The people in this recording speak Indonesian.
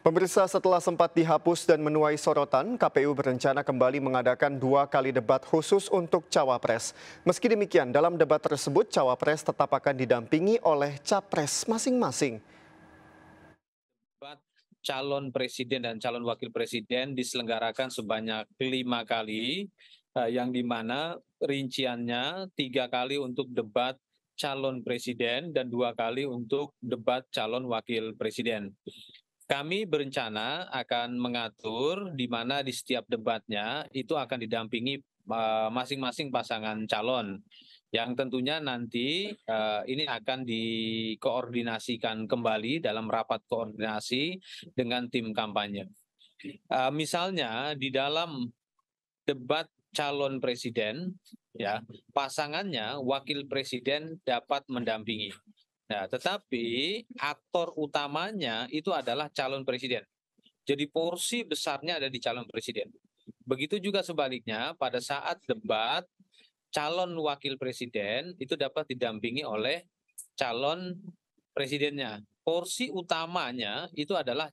Pemirsa setelah sempat dihapus dan menuai sorotan, KPU berencana kembali mengadakan dua kali debat khusus untuk Cawapres. Meski demikian, dalam debat tersebut Cawapres tetap akan didampingi oleh Capres masing-masing. Debat calon presiden dan calon wakil presiden diselenggarakan sebanyak lima kali, eh, yang dimana rinciannya tiga kali untuk debat calon presiden dan dua kali untuk debat calon wakil presiden. Kami berencana akan mengatur di mana di setiap debatnya itu akan didampingi eh, masing-masing pasangan calon yang tentunya nanti eh, ini akan dikoordinasikan kembali dalam rapat koordinasi dengan tim kampanye. Eh, misalnya di dalam debat calon presiden, ya pasangannya wakil presiden dapat mendampingi. Nah, tetapi aktor utamanya itu adalah calon presiden. Jadi porsi besarnya ada di calon presiden. Begitu juga sebaliknya pada saat debat calon wakil presiden itu dapat didampingi oleh calon presidennya. Porsi utamanya itu adalah